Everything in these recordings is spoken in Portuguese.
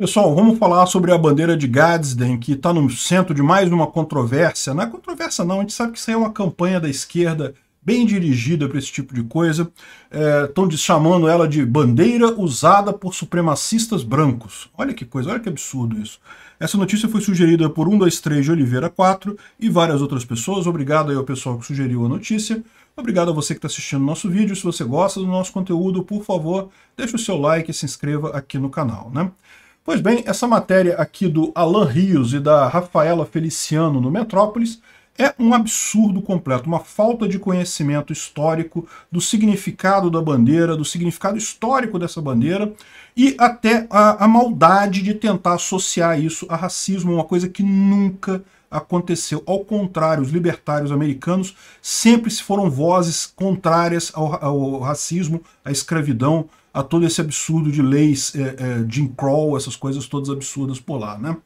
Pessoal, vamos falar sobre a bandeira de Gadsden, que está no centro de mais uma controvérsia. Não é controvérsia não, a gente sabe que isso aí é uma campanha da esquerda bem dirigida para esse tipo de coisa. Estão é, chamando ela de bandeira usada por supremacistas brancos. Olha que coisa, olha que absurdo isso. Essa notícia foi sugerida por 123 de Oliveira 4 e várias outras pessoas. Obrigado aí ao pessoal que sugeriu a notícia. Obrigado a você que está assistindo nosso vídeo. Se você gosta do nosso conteúdo, por favor, deixe o seu like e se inscreva aqui no canal. Né? Pois bem, essa matéria aqui do Alan Rios e da Rafaela Feliciano no Metrópolis é um absurdo completo, uma falta de conhecimento histórico do significado da bandeira, do significado histórico dessa bandeira e até a, a maldade de tentar associar isso a racismo, uma coisa que nunca aconteceu. Ao contrário, os libertários americanos sempre se foram vozes contrárias ao, ao racismo, à escravidão, a todo esse absurdo de leis é, é, Jim Crow, essas coisas todas absurdas por lá, né?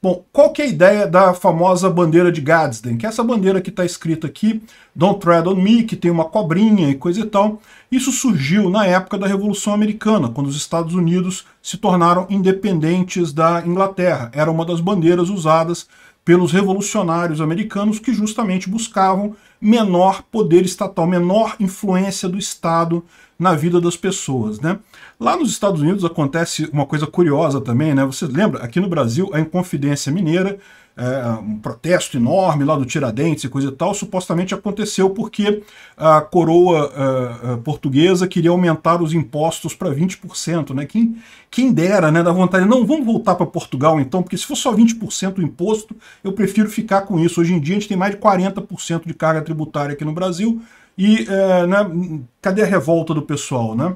Bom, qual que é a ideia da famosa bandeira de Gadsden? Que é essa bandeira que está escrita aqui, Don't Tread on Me, que tem uma cobrinha e coisa e tal. Isso surgiu na época da Revolução Americana, quando os Estados Unidos se tornaram independentes da Inglaterra. Era uma das bandeiras usadas pelos revolucionários americanos que justamente buscavam menor poder estatal, menor influência do Estado na vida das pessoas, né? Lá nos Estados Unidos acontece uma coisa curiosa também, né? Você lembra, aqui no Brasil, a Inconfidência Mineira, é, um protesto enorme lá do Tiradentes e coisa e tal, supostamente aconteceu porque a coroa a, é, a é, portuguesa queria aumentar os impostos para 20%, né? Quem, quem dera, né? Da vontade, não, vamos voltar para Portugal então, porque se for só 20% o imposto, eu prefiro ficar com isso. Hoje em dia a gente tem mais de 40% de carga tributária aqui no Brasil, e é, né, cadê a revolta do pessoal, né?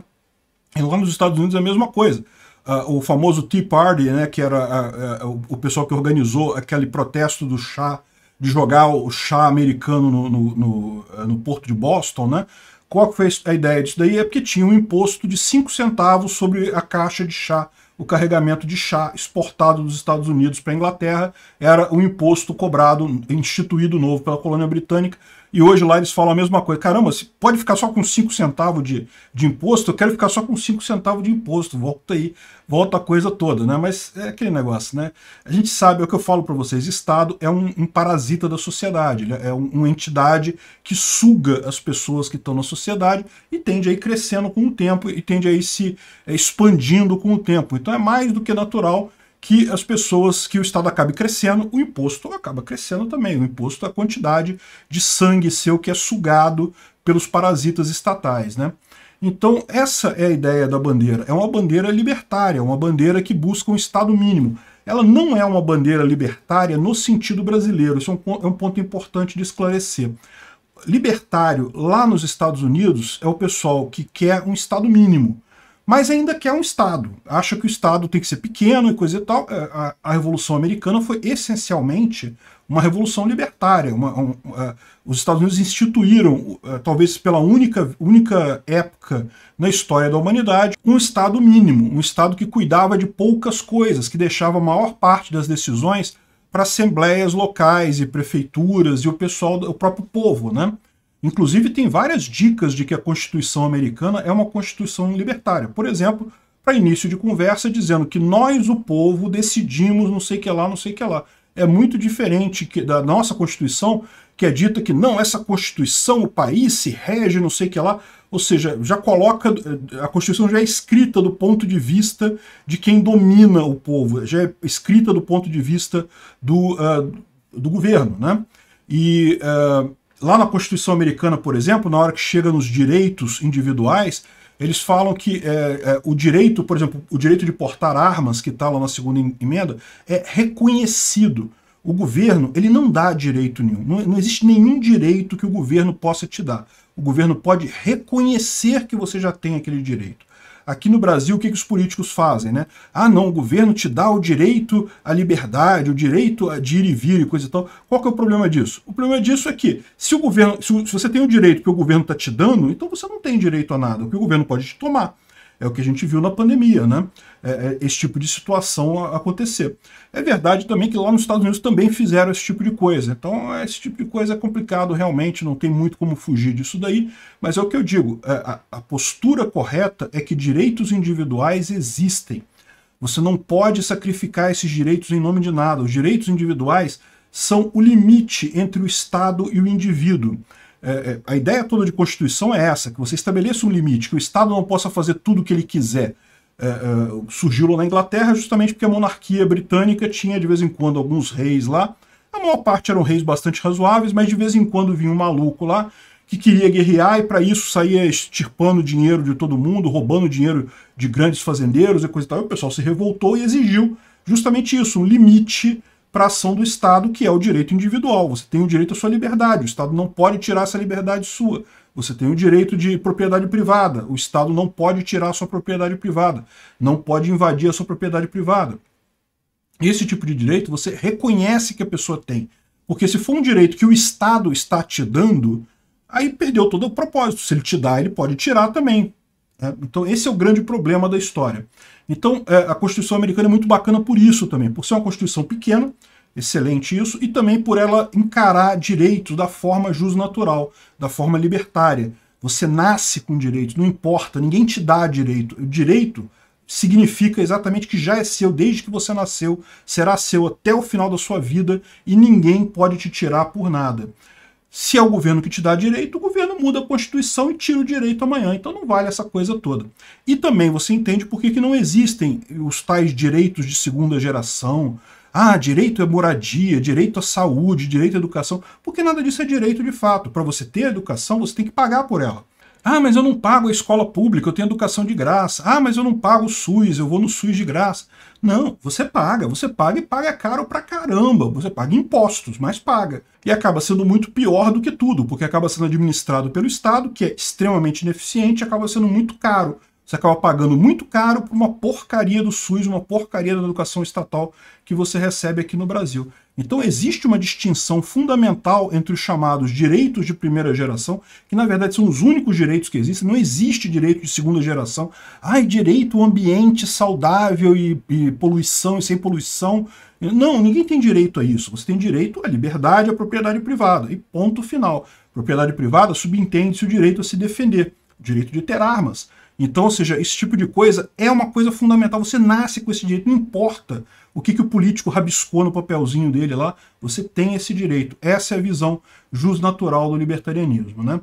E lá nos Estados Unidos é a mesma coisa. Ah, o famoso Tea Party, né, que era ah, ah, o pessoal que organizou aquele protesto do chá, de jogar o chá americano no, no, no, no porto de Boston, né? Qual que foi a ideia disso daí? É porque tinha um imposto de 5 centavos sobre a caixa de chá, o carregamento de chá exportado dos Estados Unidos para a Inglaterra, era um imposto cobrado, instituído novo pela colônia britânica, e hoje lá eles falam a mesma coisa. Caramba, se pode ficar só com 5 centavos de, de imposto, eu quero ficar só com 5 centavos de imposto. Volta aí, volta a coisa toda, né? Mas é aquele negócio, né? A gente sabe, é o que eu falo para vocês, Estado é um, um, parasita da sociedade, é um, uma entidade que suga as pessoas que estão na sociedade e tende a ir crescendo com o tempo e tende a ir se é, expandindo com o tempo. Então é mais do que natural que as pessoas, que o Estado acabe crescendo, o imposto acaba crescendo também. O imposto é a quantidade de sangue seu que é sugado pelos parasitas estatais, né? Então, essa é a ideia da bandeira. É uma bandeira libertária, uma bandeira que busca um Estado mínimo. Ela não é uma bandeira libertária no sentido brasileiro. Isso é um é ponto importante de esclarecer. Libertário, lá nos Estados Unidos, é o pessoal que quer um Estado mínimo mas ainda quer é um Estado. Acha que o Estado tem que ser pequeno e coisa e tal. É, a, a Revolução Americana foi essencialmente uma revolução libertária. Uma, um, uh, os Estados Unidos instituíram, uh, talvez pela única, única época na história da humanidade, um Estado mínimo, um Estado que cuidava de poucas coisas, que deixava a maior parte das decisões para assembleias locais e prefeituras e o pessoal, o próprio povo, né? Inclusive, tem várias dicas de que a Constituição americana é uma Constituição libertária. Por exemplo, para início de conversa, dizendo que nós, o povo, decidimos não sei que lá, não sei que lá. É muito diferente da nossa Constituição, que é dita que não, essa Constituição, o país se rege, não sei que lá. Ou seja, já coloca. A Constituição já é escrita do ponto de vista de quem domina o povo, já é escrita do ponto de vista do, uh, do governo. Né? E. Uh, lá na Constituição americana, por exemplo, na hora que chega nos direitos individuais, eles falam que é, é, o direito, por exemplo, o direito de portar armas, que está lá na segunda emenda, é reconhecido. O governo ele não dá direito nenhum. Não, não existe nenhum direito que o governo possa te dar. O governo pode reconhecer que você já tem aquele direito. Aqui no Brasil, o que, que os políticos fazem? Né? Ah, não, o governo te dá o direito à liberdade, o direito de ir e vir e coisa e tal. Qual que é o problema disso? O problema disso é que se o governo, se, se você tem o direito que o governo está te dando, então você não tem direito a nada, o que o governo pode te tomar. É o que a gente viu na pandemia, né? É, é esse tipo de situação acontecer. É verdade também que lá nos Estados Unidos também fizeram esse tipo de coisa. Então, é, esse tipo de coisa é complicado realmente, não tem muito como fugir disso daí. Mas é o que eu digo: é, a, a postura correta é que direitos individuais existem. Você não pode sacrificar esses direitos em nome de nada. Os direitos individuais são o limite entre o Estado e o indivíduo. É, é, a ideia toda de Constituição é essa, que você estabeleça um limite, que o Estado não possa fazer tudo o que ele quiser. É, é, surgiu lá na Inglaterra justamente porque a monarquia britânica tinha de vez em quando alguns reis lá. A maior parte eram reis bastante razoáveis, mas de vez em quando vinha um maluco lá que queria guerrear e para isso saía extirpando dinheiro de todo mundo, roubando dinheiro de grandes fazendeiros e coisa e tal. E o pessoal se revoltou e exigiu justamente isso, um limite para a ação do Estado, que é o direito individual. Você tem o direito à sua liberdade, o Estado não pode tirar essa liberdade sua. Você tem o direito de propriedade privada, o Estado não pode tirar a sua propriedade privada, não pode invadir a sua propriedade privada. Esse tipo de direito você reconhece que a pessoa tem. Porque se for um direito que o Estado está te dando, aí perdeu todo o propósito. Se ele te dá, ele pode tirar também. Né? Então esse é o grande problema da história. Então é, a Constituição americana é muito bacana por isso também, por ser uma Constituição pequena, excelente isso, e também por ela encarar direitos da forma natural, da forma libertária. Você nasce com direito, não importa, ninguém te dá direito. O direito significa exatamente que já é seu desde que você nasceu, será seu até o final da sua vida e ninguém pode te tirar por nada. Se é o governo que te dá direito, o governo muda a Constituição e tira o direito amanhã. Então não vale essa coisa toda. E também você entende por que, que não existem os tais direitos de segunda geração. Ah, direito à moradia, direito à saúde, direito à educação. Porque nada disso é direito de fato. Para você ter educação, você tem que pagar por ela. Ah, mas eu não pago a escola pública, eu tenho educação de graça. Ah, mas eu não pago o SUS, eu vou no SUS de graça. Não, você paga, você paga e paga caro pra caramba. Você paga impostos, mas paga. E acaba sendo muito pior do que tudo, porque acaba sendo administrado pelo Estado, que é extremamente ineficiente, e acaba sendo muito caro. Você acaba pagando muito caro por uma porcaria do SUS, uma porcaria da educação estatal que você recebe aqui no Brasil. Então existe uma distinção fundamental entre os chamados direitos de primeira geração, que na verdade são os únicos direitos que existem, não existe direito de segunda geração. Ai, direito ambiente saudável e, e poluição e sem poluição. Não, ninguém tem direito a isso. Você tem direito à liberdade e à propriedade privada. E ponto final. Propriedade privada subentende-se o direito a se defender, o direito de ter armas então, ou seja, esse tipo de coisa é uma coisa fundamental. Você nasce com esse direito, não importa o que, que o político rabiscou no papelzinho dele lá, você tem esse direito. Essa é a visão natural do libertarianismo. Né?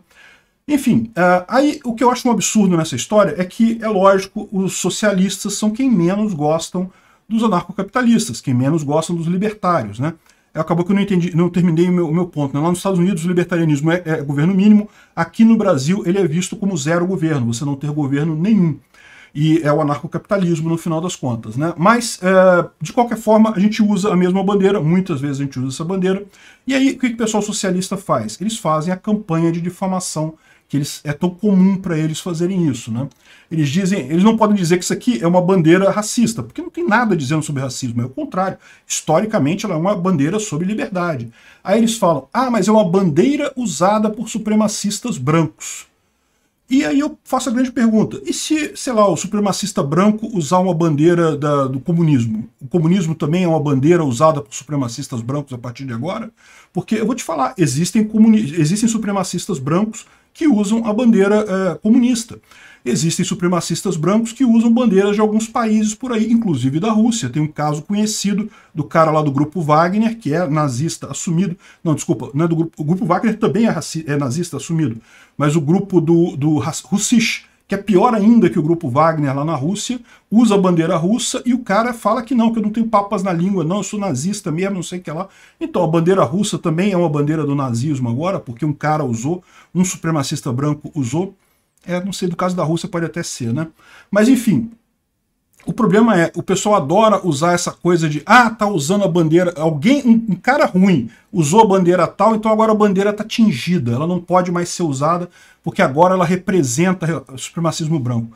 Enfim, uh, aí o que eu acho um absurdo nessa história é que, é lógico, os socialistas são quem menos gostam dos anarcocapitalistas, quem menos gostam dos libertários. Né? É, acabou que eu não entendi, não terminei o meu, o meu ponto. Né? Lá nos Estados Unidos o libertarianismo é, é, governo mínimo, aqui no Brasil ele é visto como zero governo, você não ter governo nenhum. E é o anarcocapitalismo no final das contas. Né? Mas, é, de qualquer forma, a gente usa a mesma bandeira, muitas vezes a gente usa essa bandeira. E aí, o que, que o pessoal socialista faz? Eles fazem a campanha de difamação que eles, é tão comum para eles fazerem isso. Né? Eles dizem, eles não podem dizer que isso aqui é uma bandeira racista, porque não tem nada dizendo sobre racismo, é o contrário. Historicamente, ela é uma bandeira sobre liberdade. Aí eles falam, ah, mas é uma bandeira usada por supremacistas brancos. E aí eu faço a grande pergunta, e se, sei lá, o supremacista branco usar uma bandeira da, do comunismo? O comunismo também é uma bandeira usada por supremacistas brancos a partir de agora? Porque eu vou te falar, existem, existem supremacistas brancos que usam a bandeira é, comunista. Existem supremacistas brancos que usam bandeiras de alguns países por aí, inclusive da Rússia. Tem um caso conhecido do cara lá do grupo Wagner, que é nazista assumido. Não, desculpa, não é do grupo. O grupo Wagner também é, é nazista assumido, mas o grupo do, do Russisch, que é pior ainda que o grupo Wagner lá na Rússia, usa a bandeira russa e o cara fala que não, que eu não tenho papas na língua, não, eu sou nazista mesmo, não sei o que lá. Então a bandeira russa também é uma bandeira do nazismo agora, porque um cara usou, um supremacista branco usou. É, não sei, do caso da Rússia pode até ser, né? Mas enfim, o problema é, o pessoal adora usar essa coisa de ah, tá usando a bandeira, alguém, um, um, cara ruim usou a bandeira tal, então agora a bandeira tá tingida, ela não pode mais ser usada porque agora ela representa o supremacismo branco.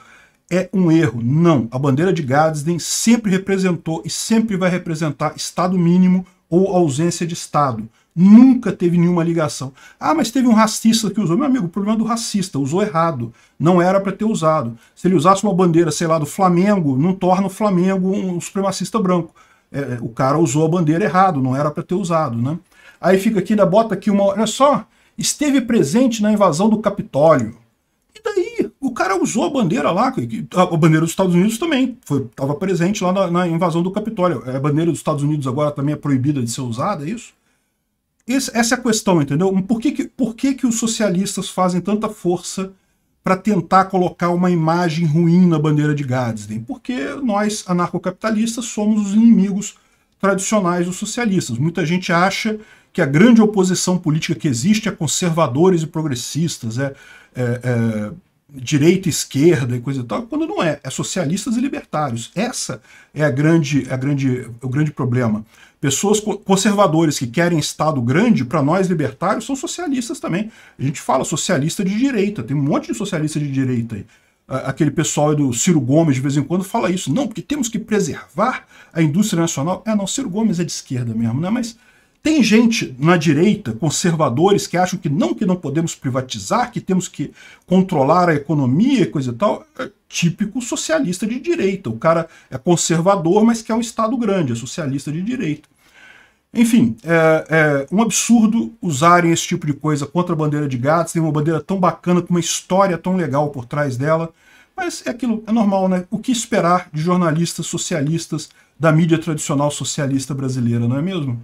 É um erro, não. A bandeira de Gadsden sempre representou e sempre vai representar Estado mínimo ou ausência de Estado. Nunca teve nenhuma ligação. Ah, mas teve um racista que usou. Meu amigo, o problema é do racista, usou errado. Não era para ter usado. Se ele usasse uma bandeira, sei lá, do Flamengo, não torna o Flamengo um supremacista branco. É, é o cara usou a bandeira errado, não era para ter usado, né? Aí fica aqui, ainda bota aqui uma... Olha só, esteve presente na invasão do Capitólio. E daí? O cara usou a bandeira lá, a bandeira dos Estados Unidos também, estava presente lá na, na invasão do Capitólio. É, a bandeira dos Estados Unidos agora também é proibida de ser usada, é isso? Esse, essa é a questão, entendeu? Por que, que, por que, que os socialistas fazem tanta força para tentar colocar uma imagem ruim na bandeira de Gadsden? Porque nós, anarcocapitalistas, somos os inimigos tradicionais dos socialistas. Muita gente acha que a grande oposição política que existe é conservadores e progressistas, é, é, é direita esquerda e coisa e tal, quando não é, é socialistas e libertários. Essa é a grande, é a grande, o grande problema. Pessoas conservadores que querem Estado grande, para nós libertários, são socialistas também. A gente fala socialista de direita, tem um monte de socialista de direita aí. Aquele pessoal do Ciro Gomes, de vez em quando, fala isso. Não, porque temos que preservar a indústria nacional. É, não, Ciro Gomes é de esquerda mesmo, né? Mas tem gente na direita, conservadores, que acham que não, que não podemos privatizar, que temos que controlar a economia, e coisa e tal. É típico socialista de direita. O cara é conservador, mas quer um Estado grande, é socialista de direita. Enfim, é, é, um absurdo usarem esse tipo de coisa contra a bandeira de gatos. Tem uma bandeira tão bacana, com uma história tão legal por trás dela. Mas é aquilo, é normal, né? O que esperar de jornalistas socialistas da mídia tradicional socialista brasileira, não é mesmo?